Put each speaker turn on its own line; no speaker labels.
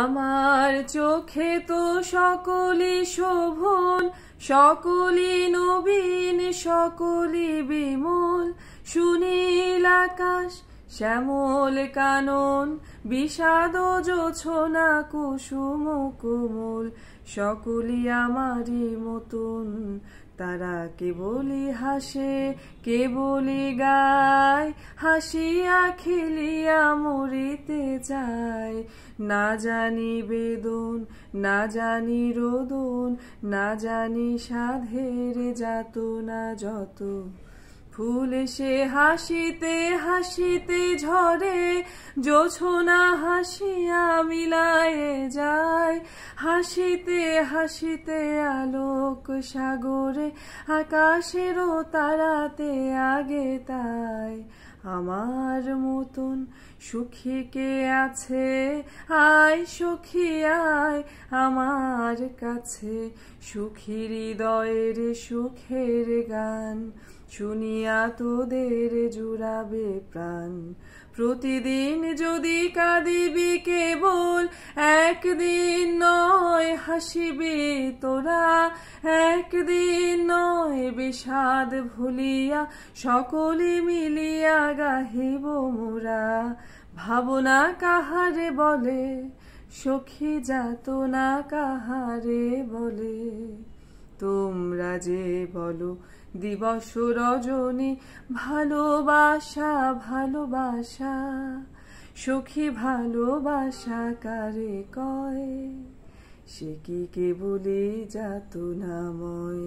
আমার চোখে তো সকলি শোভন সকলি নবীন সকলি বিমল সুনীল আকাশ শ্যামল কানন বিষাদ যোছনা কুসুম কুমল সকলি আমারই মতন তারা কেবলি হাসে কেবলি গায় হাসিয়া খেলিয়া মরিতে চায় না জানি বেদন না জানি রোদন না জানি সাধের যাত না যত ফুল সে হাসিতে হাসিতে ঝরে জোছনা হাসিয়া মিলায়ে যায় হাসিতে হাসিতে আলোক সাগরে আকাশেরও তারাতে আগে তাই আমার মতন সুখী কে আছে আয় সুখী আয় আমার কাছে সুখী হৃদয়ের সুখের গান শুনিয়া তোদের জুড়াবে প্রাণ প্রতিদিন যদি কাঁদিবি কেবল একদিন নয় হাসিবি তোরা একদিন নয় বিষাদ ভুলিয়া সকলে মিলিয়া গাহিব মোরা ভাবনা কাহারে বলে সখী যাতনা কাহারে বলে তোমরা যে বলো দিবস রজনী ভালোবাসা ভালোবাসা সখী ভালোবাসা কারে কয় সে কি কে বলে যাত নাময়